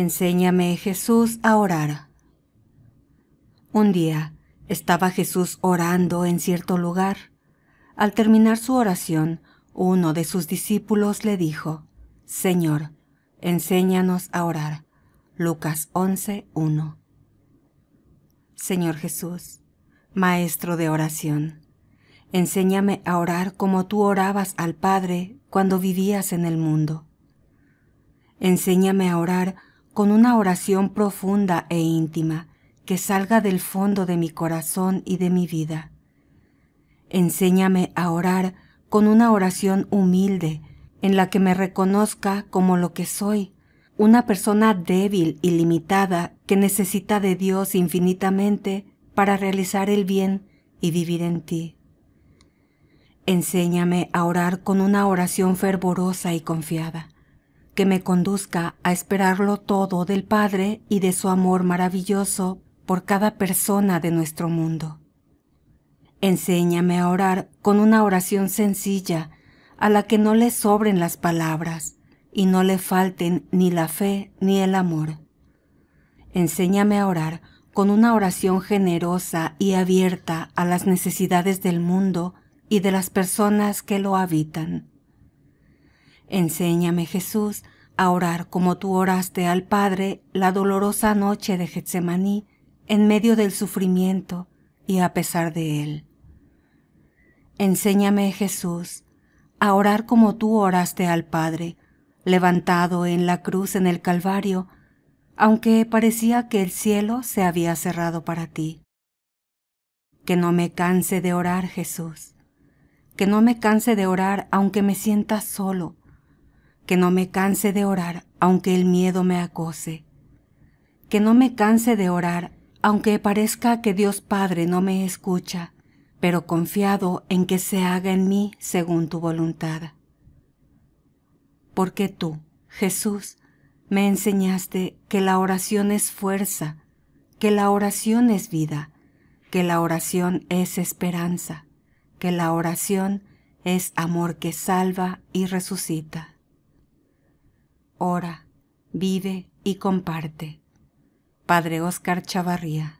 Enséñame, Jesús, a orar. Un día estaba Jesús orando en cierto lugar. Al terminar su oración, uno de sus discípulos le dijo, Señor, enséñanos a orar. Lucas 11.1 Señor Jesús, Maestro de oración, enséñame a orar como tú orabas al Padre cuando vivías en el mundo. Enséñame a orar con una oración profunda e íntima que salga del fondo de mi corazón y de mi vida. Enséñame a orar con una oración humilde, en la que me reconozca como lo que soy, una persona débil y limitada que necesita de Dios infinitamente para realizar el bien y vivir en ti. Enséñame a orar con una oración fervorosa y confiada que me conduzca a esperarlo todo del Padre y de su amor maravilloso por cada persona de nuestro mundo. Enséñame a orar con una oración sencilla, a la que no le sobren las palabras y no le falten ni la fe ni el amor. Enséñame a orar con una oración generosa y abierta a las necesidades del mundo y de las personas que lo habitan. Enséñame, Jesús, a orar como tú oraste al Padre la dolorosa noche de Getsemaní en medio del sufrimiento y a pesar de él. Enséñame, Jesús, a orar como tú oraste al Padre, levantado en la cruz en el Calvario, aunque parecía que el cielo se había cerrado para ti. Que no me canse de orar, Jesús, que no me canse de orar aunque me sienta solo, que no me canse de orar aunque el miedo me acose, que no me canse de orar aunque parezca que Dios Padre no me escucha, pero confiado en que se haga en mí según tu voluntad. Porque tú, Jesús, me enseñaste que la oración es fuerza, que la oración es vida, que la oración es esperanza, que la oración es amor que salva y resucita ora, vive y comparte. Padre Oscar Chavarría.